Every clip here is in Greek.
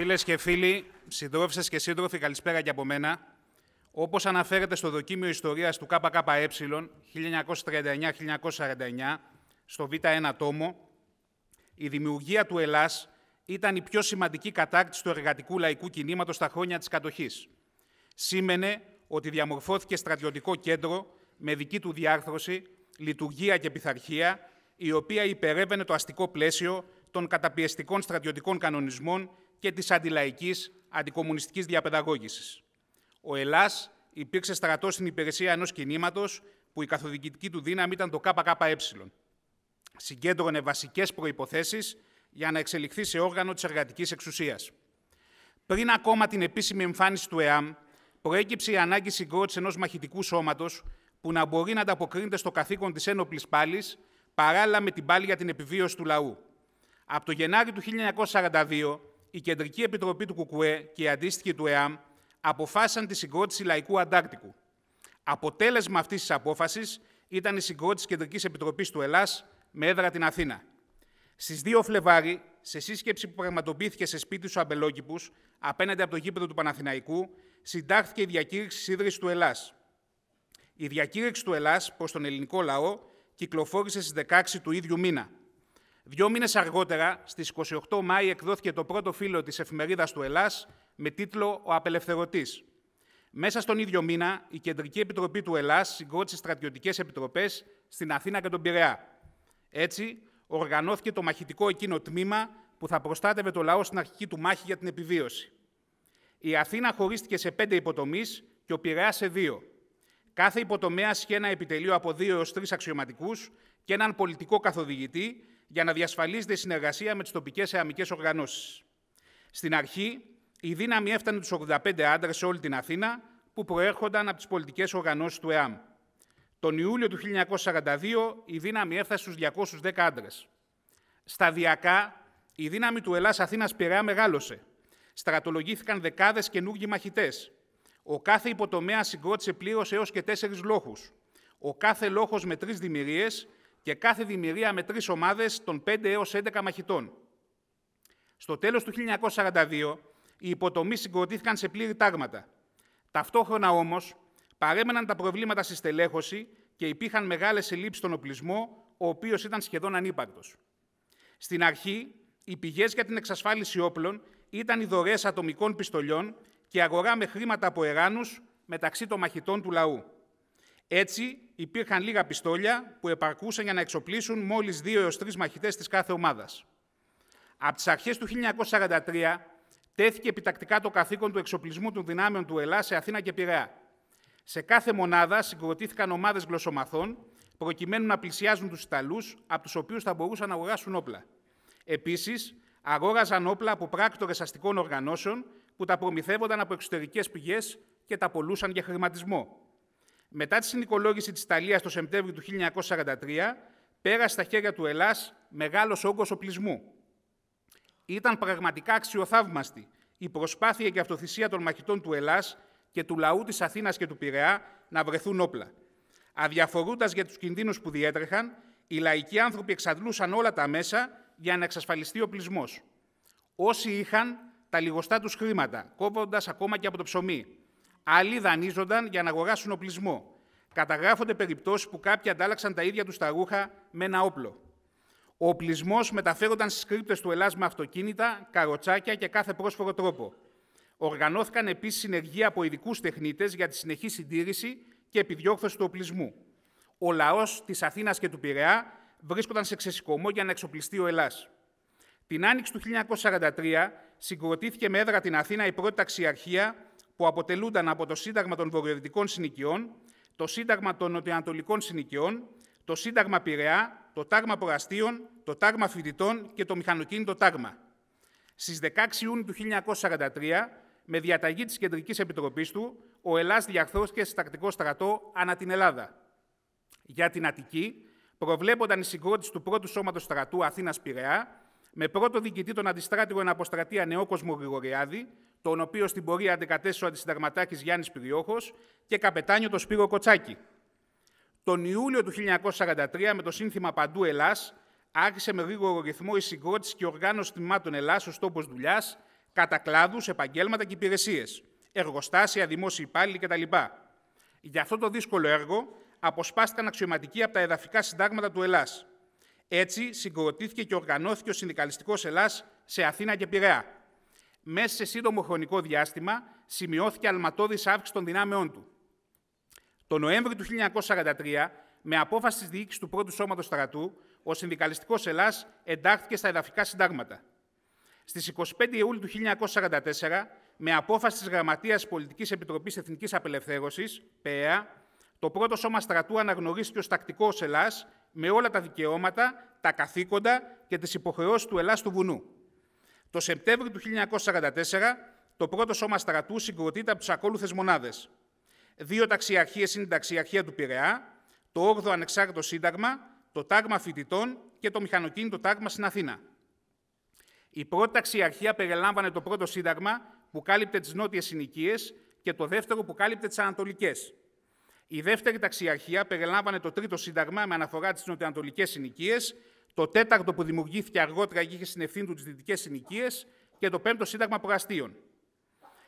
Φίλες και φίλοι, συντρόφισε και σύντροφοι, καλησπέρα και από μένα. Όπως αναφέρεται στο δοκίμιο ιστορίας του ΚΚΕ 1939-1949, στο Β1 τόμο, η δημιουργία του Ελλάς ήταν η πιο σημαντική κατάκτηση του εργατικού λαϊκού κινήματος στα χρόνια της κατοχής. Σήμαινε ότι διαμορφώθηκε στρατιωτικό κέντρο με δική του διάρθρωση, λειτουργία και πειθαρχία, η οποία υπερεύαινε το αστικό πλαίσιο των καταπιεστικών στρατιωτικών κανονισμών και της αντιλαϊκής αντικομουνιστικής διαπαιδαγώγησης. Ο Ελλάς υπήρξε στρατός στην υπηρεσία ενός κινήματος που η καθοδικητική του δύναμη ήταν το ΚΚΕ. Συγκέντρωνε βασικές προϋποθέσεις για να εξελιχθεί σε όργανο της εργατικής εξουσίας. Πριν ακόμα την επίσημη εμφάνιση του ΕΑΜ, προέκυψε η ανάγκη συγκρότησης ενός μαχητικού σώματος που να μπορεί να ανταποκρίνεται στο καθήκον της ένοπλης πάλης, παράλληλα με την πάλη για την επιβίωση του λαού. Από το Γενάρη του 1942, η Κεντρική Επιτροπή του ΚΚΕ και η αντίστοιχη του ΕΑΜ αποφάσισαν τη συγκρότηση Λαϊκού Αντάρτικου. Αποτέλεσμα αυτής της απόφασης ήταν η συγκρότηση Κεντρικής Επιτροπής του Ελλάς με έδρα την Αθήνα. Στις 2 Φλεβάρι, σε σύσκεψη που πραγματοποιήθηκε σε σπίτι του Αμπελόκηπους, απέναντι από το γήπεδο του Παναθηναϊκού, συντάχθηκε η διακήρυξη ίδρυση του Ελλάς. Η διακήρυξη του Ελλάς προς τον ελληνικό λαό κυκλοφόρησε στις 16 του ίδιου μήνα. Δύο μήνες αργότερα, στις 28 Μάη, εκδόθηκε το πρώτο φύλλο της εφημερίδας του Ελλάς με τίτλο «Ο Απελευθερωτής». Μέσα στον ίδιο μήνα, η Κεντρική Επιτροπή του Ελλάς συγκρότησε στρατιωτικές επιτροπές στην Αθήνα και τον Πειραιά. Έτσι, οργανώθηκε το μαχητικό εκείνο τμήμα που θα προστάτευε το λαό στην αρχική του μάχη για την επιβίωση. Η Αθήνα χωρίστηκε σε πέντε υποτομείς και ο Πειραιά σε δύο. Κάθε υποτομέα είχε ένα επιτελείο από δύο έως τρεις αξιωματικούς και έναν πολιτικό καθοδηγητή για να διασφαλίζεται η συνεργασία με τις τοπικές αιαμικέ οργανώσεις. Στην αρχή, η δύναμη έφτανε τους 85 άντρες σε όλη την Αθήνα, που προέρχονταν από τις πολιτικές οργανώσεις του ΕΑΜ. Τον Ιούλιο του 1942, η δύναμη έφτασε στους 210 άντρες. Σταδιακά, η δύναμη του Ελλάς Αθήνας Πειραιά μεγάλωσε. Στρατολογήθηκαν δεκάδες καινούργιοι μαχητές. Ο κάθε υποτομέα συγκρότησε πλήρως έως και τέσσερις λόγου. Ο κάθε λόγο με τρεις δημιουργίες και κάθε δημιουργία με τρεις ομάδες των 5 έως 11 μαχητών. Στο τέλος του 1942, οι υποτομείς συγκροτήθηκαν σε πλήρη τάγματα. Ταυτόχρονα όμως, παρέμεναν τα προβλήματα στη στελέχωση και υπήρχαν μεγάλες ελλείψεις στον οπλισμό, ο οποίος ήταν σχεδόν ανύπαρκτος. Στην αρχή, οι πηγές για την εξασφάλιση όπλων ήταν οι δωρεές ατομικών πιστολιών και αγορά με χρήματα από εράνους μεταξύ των μαχητών του λαού. Έτσι, υπήρχαν λίγα πιστόλια που επαρκούσαν για να εξοπλίσουν μόλις δύο έως τρεις μαχητές της κάθε ομάδας. Από τις αρχές του 1943 τέθηκε επιτακτικά το καθήκον του εξοπλισμού των δυνάμεων του Ελλά σε Αθήνα και Πειραιά. Σε κάθε μονάδα συγκροτήθηκαν ομάδες γλωσσομαθών, προκειμένου να πλησιάζουν τους Ιταλούς, από τους οποίους θα μπορούσαν να αγοράσουν όπλα. Επίσης, αγόραζαν όπλα από πράκτορες αστικών οργανώσεων που τα προμηθεύονταν από εξωτερικές πηγές και τα πολλούσαν για χρηματισμό. Μετά τη συνοικολόγηση της Ιταλίας το Σεπτέμβριο του 1943, πέρασε στα χέρια του Ελλάς μεγάλος όγκος οπλισμού. Ήταν πραγματικά αξιοθαύμαστη η προσπάθεια και αυτοθυσία των μαχητών του Ελλάς και του λαού της Αθήνας και του Πειραιά να βρεθούν όπλα. Αδιαφορούντας για τους κινδύνους που διέτρεχαν, οι λαϊκοί άνθρωποι εξαντλούσαν όλα τα μέσα για να εξασφαλιστεί οπλισμός. Όσοι είχαν τα λιγοστά τους χρήματα, κόβοντας ακόμα και από το ψωμί, Άλλοι δανείζονταν για να αγοράσουν οπλισμό. Καταγράφονται περιπτώσεις που κάποιοι αντάλλαξαν τα ίδια τους τα ρούχα με ένα όπλο. Ο οπλισμός μεταφέρονταν στις κρύπτες του Ελλάς με αυτοκίνητα, καροτσάκια και κάθε πρόσφορο τρόπο. Οργανώθηκαν επίσης συνεργεία από ειδικούς τεχνίτες για τη συνεχή συντήρηση και επιδιόρθωση του οπλισμού. Ο λαός της Αθήνας και του Πειραιά βρίσκονταν σε ξεσηκωμό για να εξοπλιστεί ο Ελλάς. Την άνοιξη του 1943 συγκροτήθηκε με έδρα την Αθήνα η πρώτη ταξιαρχία που αποτελούνταν από το Σύνταγμα των Βορειοδυτικών Συνοικιών, το Σύνταγμα των Νοτιοανατολικών Συνοικιών, το Σύνταγμα Πειραιά, το Τάγμα Προαστίων, το Τάγμα Φοιτητών και το Μηχανοκίνητο Τάγμα. Στις 16 Ιούνιου του 1943, με διαταγή της Κεντρικής Επιτροπής του, ο Ελλάς διαρθρώθηκε σε τακτικό στρατό ανά την Ελλάδα. Για την Αττική, προβλέπονταν η συγκρότηση του πρώτου σώματος στρατού Αθήνας Πειραιά, με πρώτο διοικητή τον αντιστράτηγο εναποστρατεία Νεόκοσμο Γρηγοριάδη, τον οποίο στην πορεία αντικατέστησε ο αντισυνταγματάρχης Γιάννης Πυριόχος και καπετάνιο το Σπύρο Κοτσάκη. Τον Ιούλιο του 1943, με το σύνθημα Παντού Ελλάς, άρχισε με γρήγορο ρυθμό η συγκρότηση και οργάνωση τμήματων Ελλάς ως τόπος δουλειάς, κατά κλάδους, επαγγέλματα και υπηρεσίες, εργοστάσια, δημόσιοι υπάλληλοι κτλ. Για αυτό το δύσκολο έργο αποσπάστηκαν αξιωματικοί από τα εδαφικά συντάγματα του Ελλάς. Έτσι, συγκροτήθηκε και οργανώθηκε ο Συνδικαλιστικός Ελλάς σε Αθήνα και Πειραιά μέσα σε σύντομο χρονικό διάστημα σημειώθηκε αλματώδης αύξηση των δυνάμεών του. Το Νοέμβρη του 1943, με απόφαση της διοίκησης του πρώτου σώματος στρατού, ο συνδικαλιστικός Ελλάς εντάχθηκε στα εδαφικά συντάγματα. Στις 25 Ιούλιου του 1944, με απόφαση της Γραμματείας Πολιτικής Επιτροπής Εθνικής Απελευθέρωσης, ΠΕΑ, το πρώτο σώμα στρατού αναγνωρίστηκε ως τακτικός Ελλάς με όλα τα δικαιώματα, τα καθήκοντα και τις υποχρεώσεις του Ελλάς του βουνού. Το Σεπτέμβριο του 1944, το πρώτο σώμα στρατού συγκροτείται από τι ακόλουθες μονάδες. Δύο ταξιαρχίες είναι η ταξιαρχία του Πειραιά, το 8ο Ανεξάρτητο Σύνταγμα, το Τάγμα Φοιτητών και το Μηχανοκίνητο Τάγμα στην Αθήνα. Η πρώτη ταξιαρχία περιλάμβανε το πρώτο Σύνταγμα που κάλυπτε τις νότιες συνοικίες και το δεύτερο που κάλυπτε τις ανατολικές. Η δεύτερη ταξιαρχία περιλάμβανε το τρίτο Σύνταγμα με αναφορά τι νοτιοανατολικές συνοικίες το τέταρτο που δημιουργήθηκε αργότερα και είχε στην ευθύνη του τι δυτικές συνοικίες και το πέμπτο σύνταγμα προαστίων.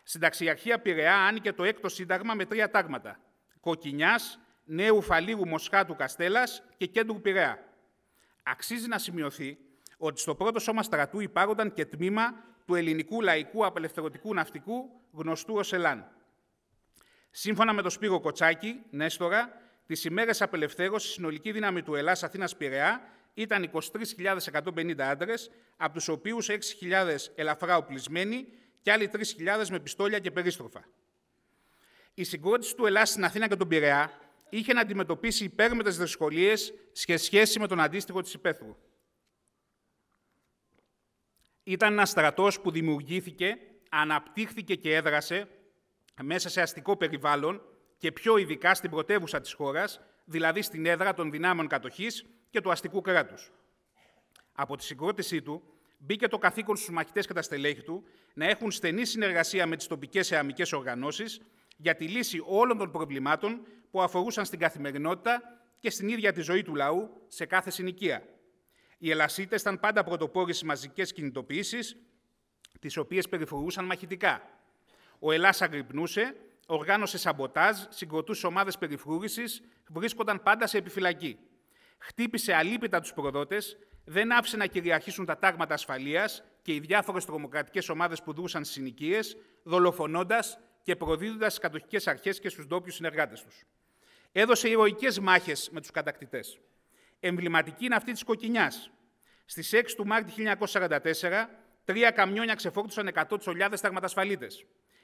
Στην ταξιαρχία Πειραιά άνοιγε το έκτο σύνταγμα με τρία τάγματα. Κοκκινιάς, Νέου Φαλίγου Μοσχάτου Καστέλας και Κέντρου Πειραιά. Αξίζει να σημειωθεί ότι στο πρώτο σώμα στρατού υπάρχονταν και τμήμα του ελληνικού λαϊκού απελευθερωτικού ναυτικού γνωστού ως Ελάν. Σύμφωνα με τον Σπύρο Κοτσάκη, Νέστορα, τις ημέρες απελευθέρωσης, συνολική δύναμη του Ελλάς Αθήνας Πειραιά ήταν 23.150 άντρες, από τους οποίους 6.000 ελαφρά οπλισμένοι και άλλοι 3.000 με πιστόλια και περίστροφα. Η συγκρότηση του Ελλάς στην Αθήνα και τον Πειραιά είχε να αντιμετωπίσει υπέρμετρες δυσκολίες σε σχέση με τον αντίστοιχο της υπέθρου. Ήταν ένας στρατός που δημιουργήθηκε, αναπτύχθηκε και έδρασε μέσα σε αστικό περιβάλλον και πιο ειδικά στην πρωτεύουσα της χώρας, δηλαδή στην έδρα των δυνάμεων κατοχής, και του αστικού κράτους. Από τη συγκρότησή του μπήκε το καθήκον στους μαχητές και τα στελέχη του να έχουν στενή συνεργασία με τις τοπικές αιαμικέ οργανώσεις για τη λύση όλων των προβλημάτων που αφορούσαν στην καθημερινότητα και στην ίδια τη ζωή του λαού σε κάθε συνοικία. Οι Ελασίτε ήταν πάντα πρωτοπόροι στις μαζικές κινητοποιήσεις, τις οποίες περιφορούσαν μαχητικά. Ο Ελλάς αγρυπνούσε, οργάνωσε σαμποτάζ, συγκροτούσε ομάδες περιφρούρησης, βρίσκονταν πάντα σε επιφυλακή. Χτύπησε αλίπητα τους προδότες, δεν άφησε να κυριαρχήσουν τα τάγματα ασφαλείας και οι διάφορες τρομοκρατικές ομάδες που δούσαν στι συνοικίες, δολοφονώντας και προδίδοντας τις κατοχικές αρχές και στους ντόπιους συνεργάτες τους. Έδωσε ηρωικές μάχες με τους κατακτητές. Εμβληματική είναι αυτή της κοκκινιάς. Στις 6 του Μάρτη 1944, τρία καμιόνια ξεφόρτωσαν 100.000 ταγματασφαλίτε.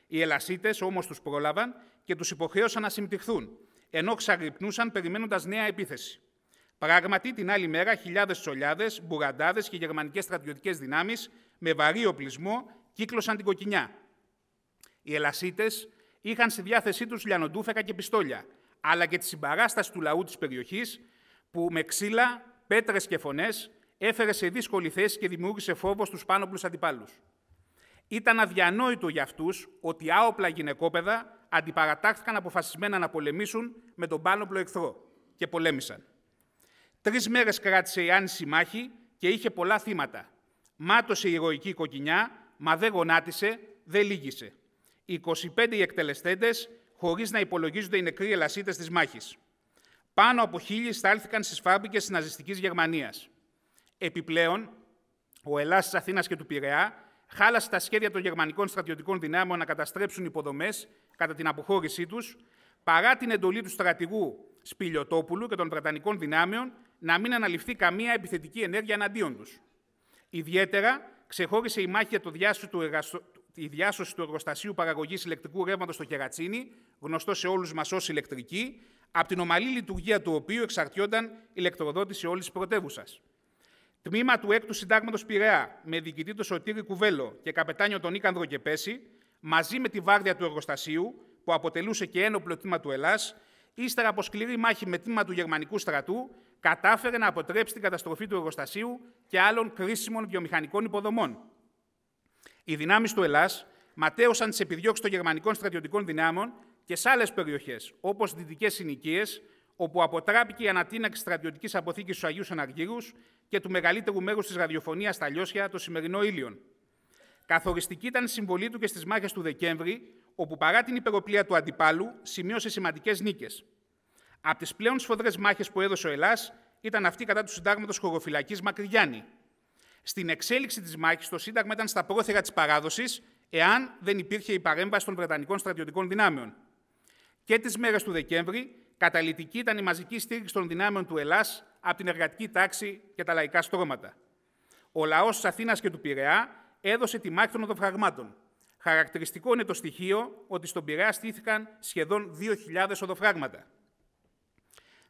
Οι Ελασίτες όμως τους πρόλαβαν και τους υποχρέωσαν να συμπτυχθούν, ενώ ξαγρυπνούσαν περιμένοντας νέα επίθεση. Πράγματι, την άλλη μέρα, χιλιάδες σολιάδες, μπουραντάδε και γερμανικές στρατιωτικές δυνάμεις με βαρύ οπλισμό κύκλωσαν την κοκκινιά. Οι Ελασίτες είχαν στη διάθεσή τους λιανοντούφεκα και πιστόλια, αλλά και τη συμπαράσταση του λαού της περιοχής που με ξύλα, πέτρες και φωνές έφερε σε δύσκολη θέση και δημιούργησε φόβο στους πάνωπλους αντιπάλους. Ήταν αδιανόητο για αυτούς ότι άοπλα γυναικόπαιδα αντιπαρατάχθηκαν αποφασισμένα να πολεμήσουν με τον πάνωπλο εχθρό και πολέμησαν. Τρεις μέρες κράτησε η άνηση μάχη και είχε πολλά θύματα. Μάτωσε η ηρωική κοκκινιά, μα δεν γονάτισε, δεν λύγησε. 25 οι εκτελεστέντες, χωρίς να υπολογίζονται οι νεκροί ελασίτες της μάχης. Πάνω από χίλιοι στάλθηκαν στις φάμπικε της ναζιστικής Γερμανίας. Επιπλέον, ο Ελλάς της Αθήνας και του Πειραιά χάλασε τα σχέδια των γερμανικών στρατιωτικών δυνάμεων να καταστρέψουν υποδομές κατά την αποχώρησή τους, παρά την εντολή του στρατηγού Σπηλιοτόπουλου και των Βρετανικών δυνάμεων να μην αναλυφθεί καμία επιθετική ενέργεια εναντίον τους. Ιδιαίτερα ξεχώρισε η μάχη για το διάσωση του, εργαστο... η διάσωση του εργοστασίου παραγωγής ηλεκτρικού ρεύματος στο Κερατσίνη, γνωστό σε όλους μας ως ηλεκτρική, από την ομαλή λειτουργία του οποίου εξαρτιόταν ηλεκτροδότηση όλης της πρωτεύουσας. Τμήμα του 6ου Συντάγματος Πειραιά, με διοικητή τον Σωτήρη Κουβέλο και καπετάνιο τον και Κεπέση, μαζί με τη βάρδια του εργοστασίου, που αποτελούσε και ένοπλο τμήμα του Ελλάς, ύστερα από σκληρή μάχη με τμήμα του Γερμανικού στρατού, κατάφερε να αποτρέψει την καταστροφή του εργοστασίου και άλλων κρίσιμων βιομηχανικών υποδομών. Οι δυνάμεις του Ελλάς ματέωσαν τις επιδιώξεις των γερμανικών στρατιωτικών δυνάμεων και σε άλλες περιοχές, όπως δυτικές συνοικίες, όπου αποτράπηκε η ανατείναξη στρατιωτικής αποθήκης στου Αγίου Αναργύρου και του μεγαλύτερου μέρους της ραδιοφωνίας στα Λιώσια, το σημερινό Ήλιον. Καθοριστική ήταν η συμβολή του και στις μάχες του Δεκέμβρη, όπου παρά την υπεροπλία του αντιπάλου σημείωσε σημαντικές νίκες. Από τις πλέον σφοδρές μάχες που έδωσε ο Ελλάς ήταν αυτή κατά του συντάγματος χωροφυλακής Μακριγιάννη. Στην εξέλιξη της μάχης, το Σύνταγμα ήταν στα πρόθυρα της παράδοσης, εάν δεν υπήρχε η παρέμβαση των Βρετανικών στρατιωτικών δυνάμεων. Και τις μέρες του Δεκέμβρη, καταλητική ήταν η μαζική στήριξη των δυνάμεων του Ελλάς από την εργατική τάξη και τα λαϊκά στρώματα. Ο λαός της Αθήνας και του Πειραιά έδωσε τη μάχη των οδοφραγμάτων. Χαρακτηριστικό είναι το στοιχείο ότι στον Πειραιά στήθηκαν σχεδόν 2.000 οδοφράγματα.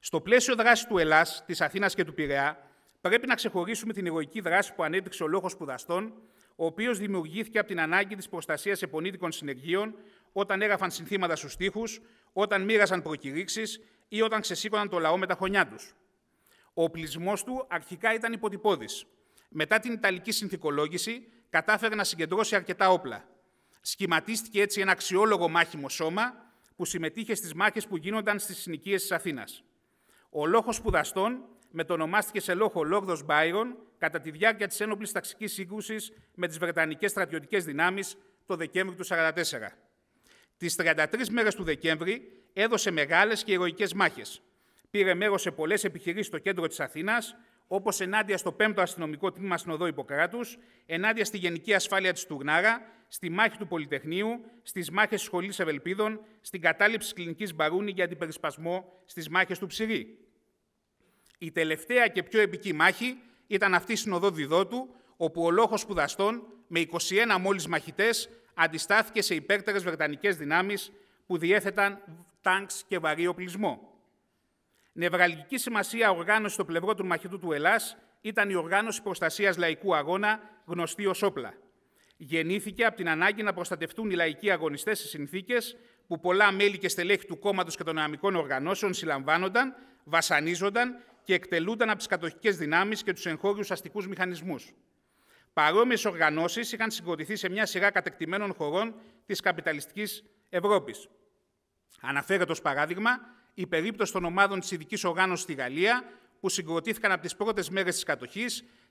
Στο πλαίσιο δράσης του Ελλάς, της Αθήνας και του Πειραιά, πρέπει να ξεχωρίσουμε την ηρωική δράση που ανέπτυξε ο λόγος σπουδαστών, ο οποίος δημιουργήθηκε από την ανάγκη της προστασίας επονίδικων συνεργείων, όταν έγραφαν συνθήματα στους τοίχου, όταν μοίρασαν προκηρύξεις ή όταν ξεσήκωναν το λαό με τα χωνιά τους. Ο πλεισμό του αρχικά ήταν υποτυπώδης. Μετά την Ιταλική συνθηκολόγηση, κατάφερε να συγκεντρώσει αρκετά όπλα. Σχηματίστηκε έτσι ένα αξιόλογο μάχημο σώμα που συμμετείχε στις μάχες που γίνονταν στις συνοικίες της Αθήνας. Ο λόγο σπουδαστών μετονομάστηκε σε λόγο Λόρδο Μπάιρον κατά τη διάρκεια της ένοπλης ταξικής σύγκρουσης με τις Βρετανικές στρατιωτικές δυνάμεις το Δεκέμβρη του 1944. Τι 33 μέρες του Δεκέμβρη έδωσε μεγάλες και ηρωικές μάχες. Πήρε μέρος σε πολλές επιχειρήσεις στο κέντρο της Αθήνας, όπως ενάντια στο 5ο Αστυνομικό Τμήμα στην Οδό Υποκράτου, ενάντια στη Γενική Ασφάλεια της Τουρνάρα, στη μάχη του Πολυτεχνείου, στις μάχες της Σχολής Ευελπίδων, στην κατάληψη της Κλινικής Μπαρούνη για αντιπερισπασμό στις μάχες του Ψηρή. Η τελευταία και πιο επική μάχη ήταν αυτή στην οδό Διδότου, όπου ο λόχος σπουδαστών με 21 μόλις μαχητές αντιστάθηκε σε υπέρτερες βρετανικές δυνάμεις που διέθεταν τάγκς και βαρύ οπλισμό. Νευραλική σημασία οργάνωση στο πλευρό του μαχητού του Ελλάς ήταν η οργάνωση προστασίας λαϊκού αγώνα, γνωστή ως όπλα. Γεννήθηκε από την ανάγκη να προστατευτούν οι λαϊκοί αγωνιστές σε συνθήκες που πολλά μέλη και στελέχη του κόμματος και των αμυκών οργανώσεων συλλαμβάνονταν, βασανίζονταν και εκτελούνταν από τις κατοχικές δυνάμεις και τους εγχώριους αστικούς μηχανισμούς. Παρόμοιες οργανώσεις είχαν συγκροτηθεί σε μια σειρά κατεκτημένων χωρών της καπιταλιστικής Ευρώπης. Αναφέρεται ως παράδειγμα η περίπτωση των ομάδων της ειδικής οργάνωσης στη Γαλλία, που συγκροτήθηκαν από τις πρώτες μέρες της κατοχής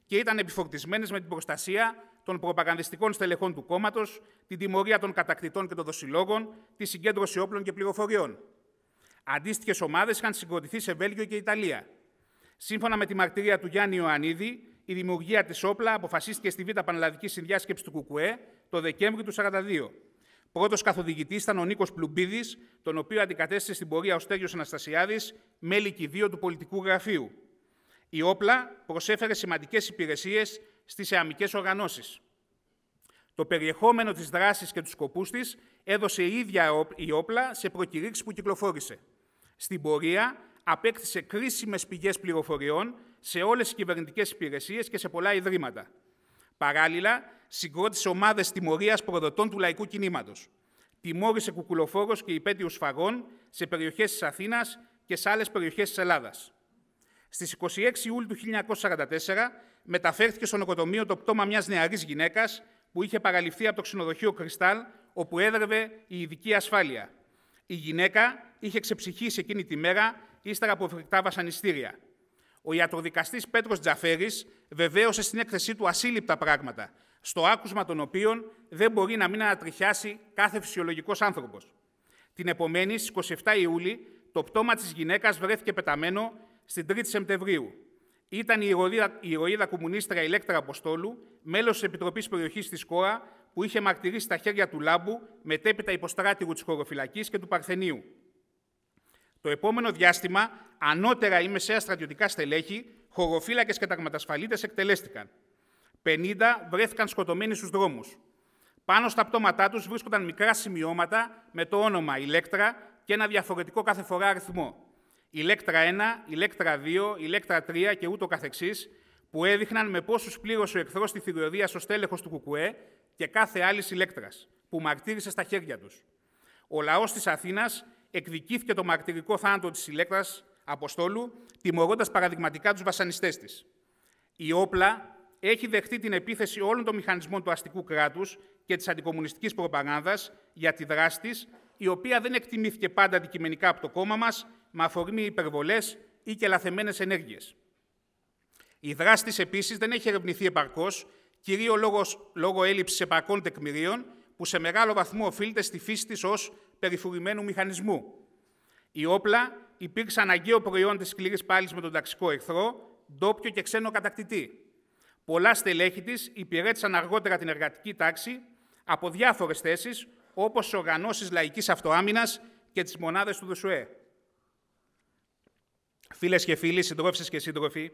και ήταν επιφορτισμένες με την προστασία των προπαγανδιστικών στελεχών του κόμματος, την τιμωρία των κατακτητών και των δοσυλλόγων, τη συγκέντρωση όπλων και πληροφοριών. Αντίστοιχες ομάδες είχαν συγκροτηθεί σε Βέλγιο και Ιταλία. Σύμφωνα με τη μαρτυρία του Γιάννη Ιωαννίδη, η δημιουργία της όπλα αποφασίστηκε στη Β' Πανελλαδική Συνδιάσκεψη του ΚΚΕ το Δεκέμβρη του 1942. Πρώτος καθοδηγητής ήταν ο Νίκος Πλουμπίδης, τον οποίο αντικατέστησε στην πορεία ο Στέριο Αναστασιάδης, μέλη κηδείου του πολιτικού γραφείου. Η όπλα προσέφερε σημαντικές υπηρεσίες στις αιαμικέ οργανώσεις. Το περιεχόμενο της δράσης και τους σκοπούς της έδωσε η ίδια η όπλα σε προκηρύξεις που κυκλοφόρησε. Στην πορεία απέκτησε κρίσιμες πηγές πληροφοριών σε όλες τις κυβερνητικές υπηρεσίες και σε πολλά ιδρύματα. Παράλληλα, συγκρότησε ομάδες τιμωρίας προδοτών του λαϊκού κινήματος. Τιμώρησε κουκουλοφόρος και υπέτειους φαγών σε περιοχές της Αθήνας και σε άλλες περιοχές της Ελλάδας. Στις 26 Ιουλίου του 1944 μεταφέρθηκε στο νοκοτομείο το πτώμα μιας νεαρής γυναίκας που είχε παραλυφθεί από το ξενοδοχείο Κρυστάλ, όπου έδρευε η ειδική ασφάλεια. Η γυναίκα είχε ξεψυχήσει εκείνη τη μέρα ύστερα από φρικτά βασανιστήρια. Ο ιατροδικαστής Πέτρος Τζαφέρης βεβαίωσε στην έκθεσή του ασύλληπτα πράγματα, στο άκουσμα των οποίων δεν μπορεί να μην ανατριχιάσει κάθε φυσιολογικός άνθρωπος. Την επομένη, στις 27 Ιούλη, το πτώμα της γυναίκας βρέθηκε πεταμένο στην 3η Σεπτεμβρίου. Ήταν η ηρωίδα, η ηρωίδα κομμουνίστρα Ηλέκτρα Αποστόλου, μέλος της Επιτροπής Περιοχής της Κόρα, που είχε μαρτυρήσει τα χέρια του Λάμπου, μετέπειτα υποστράτηγου της χωροφυλακής και του Παρθενίου. Το επόμενο διάστημα, ανώτερα ή μεσαία στρατιωτικά στελέχη, χωροφύλακες και ταγματασφαλίτες εκτελέστηκαν. 50 βρέθηκαν σκοτωμένοι στους δρόμους. Πάνω στα πτώματά τους βρίσκονταν μικρά σημειώματα με το όνομα Ηλέκτρα και ένα διαφορετικό κάθε φορά αριθμό. Ηλέκτρα 1, Ηλέκτρα 2, Ηλέκτρα 3 και ούτω καθεξής, που έδειχναν με πόσους πλήρωσε ο εχθρός τη θηριωδία ω τέλεχο του Κουκουέ και κάθε άλλης ηλέκτρας, που μαρτύρησε στα χέρια τους. Ο λαός της Αθήνας εκδικήθηκε το μαρτυρικό θάνατο της Ηλέκτρα Αποστόλου, τιμωρώντα παραδειγματικά τους βασανιστές της. Η όπλα έχει δεχτεί την επίθεση όλων των μηχανισμών του αστικού κράτους και της αντικομουνιστικής προπαγάνδας για τη δράση της, η οποία δεν εκτιμήθηκε πάντα αντικειμενικά από το κόμμα μας, με αφορμή υπερβολές ή και λαθεμένες ενέργειες. Η δράση της επίσης δεν έχει ερευνηθεί επαρκώς, κυρίως λόγω, λόγω έλλειψης επαρκών τεκμηρίων, που σε μεγάλο βαθμό οφείλεται στη φύση της ως περιφουρημένου μηχανισμού. Οι όπλα υπήρξαν αναγκαίο προϊόν της σκληρής πάλης με τον ταξικό εχθρό, ντόπιο και ξένο κατακτητή. Πολλά στελέχη της υπηρέτησαν αργότερα την εργατική τάξη από διάφορες θέσεις, όπως οργανώσεις λαϊκής αυτοάμυνας και τις μονάδες του ΔΟΣΟΕ. Φίλες και φίλοι, συντρόφισε και σύντροφοι,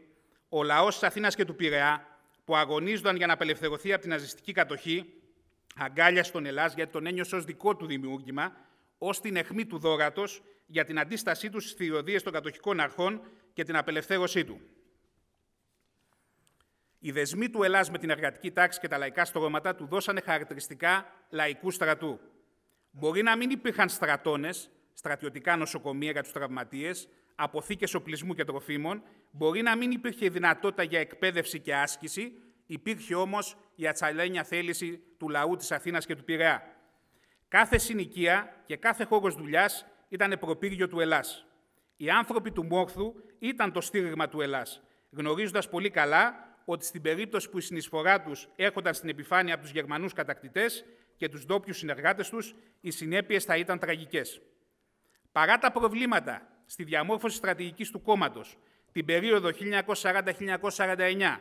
ο λαός της Αθήνας και του Πειραιά, που αγωνίζονταν για να απελευθερωθεί από την ναζιστική κατοχή, αγκάλια στον Ελλάς γιατί τον ένιωσε ως δικό του δημιούργημα ως την αιχμή του δόρατο για την αντίστασή τους στις θηριωδίε των κατοχικών αρχών και την απελευθέρωσή του. Οι δεσμοί του Ελλάς με την εργατική τάξη και τα λαϊκά στρώματα του δώσανε χαρακτηριστικά λαϊκού στρατού. Μπορεί να μην υπήρχαν στρατώνες, στρατιωτικά νοσοκομεία για τους τραυματίες, αποθήκες οπλισμού και τροφίμων, μπορεί να μην υπήρχε δυνατότητα για εκπαίδευση και άσκηση, υπήρχε όμως η ατσαλένια θέληση του λαού της Αθήνας και του Πειραιά. Κάθε συνοικία και κάθε χώρο δουλειά ήταν προπύργιο του Ελλάς. Οι άνθρωποι του Μόρθου ήταν το στήριγμα του Ελλάς, γνωρίζοντας πολύ καλά ότι στην περίπτωση που η συνεισφορά τους έρχονταν στην επιφάνεια από τους Γερμανούς κατακτητές και τους ντόπιους συνεργάτες τους, οι συνέπειες θα ήταν τραγικές. Παρά τα προβλήματα στη διαμόρφωση στρατηγικής του κόμματος την περίοδο 1940-1949,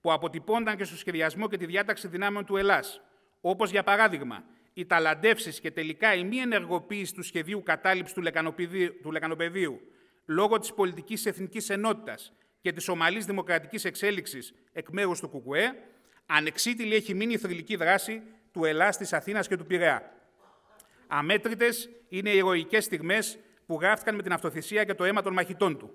που αποτυπώνταν και στο σχεδιασμό και τη διάταξη δυνάμεων του Ελλάς, όπως για παράδειγμα οι ταλαντεύσεις και τελικά η μη ενεργοποίηση του σχεδίου κατάληψης του, του λεκανοπεδίου λόγω της πολιτικής εθνικής ενότητας και της ομαλής δημοκρατικής εξέλιξης εκ μέρους του Κουκουέ, ανεξίτηλη έχει μείνει η θρηλυκή δράση του Ελλάς, της Αθήνας και του Πειραιά. Αμέτρητες είναι οι ηρωικές στιγμές που γράφτηκαν με την αυτοθυσία και το αίμα των μαχητών του.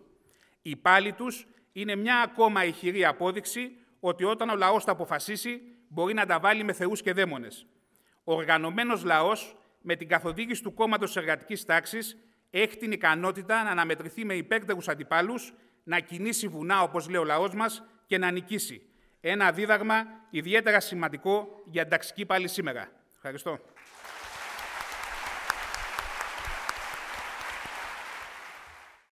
Η πάλη του είναι μια ακόμα ηχηρή απόδειξη ότι όταν ο λαός τα αποφασίσει, μπορεί να τα βάλει με θεούς και δαίμονες οργανωμένος λαός, με την καθοδήγηση του κόμματος εργατική εργατικής τάξης, έχει την ικανότητα να αναμετρηθεί με υπέκτεγου αντιπάλους, να κινήσει βουνά, όπως λέει ο λαός μας, και να νικήσει. Ένα δίδαγμα ιδιαίτερα σημαντικό για την ταξική πάλι σήμερα. Ευχαριστώ.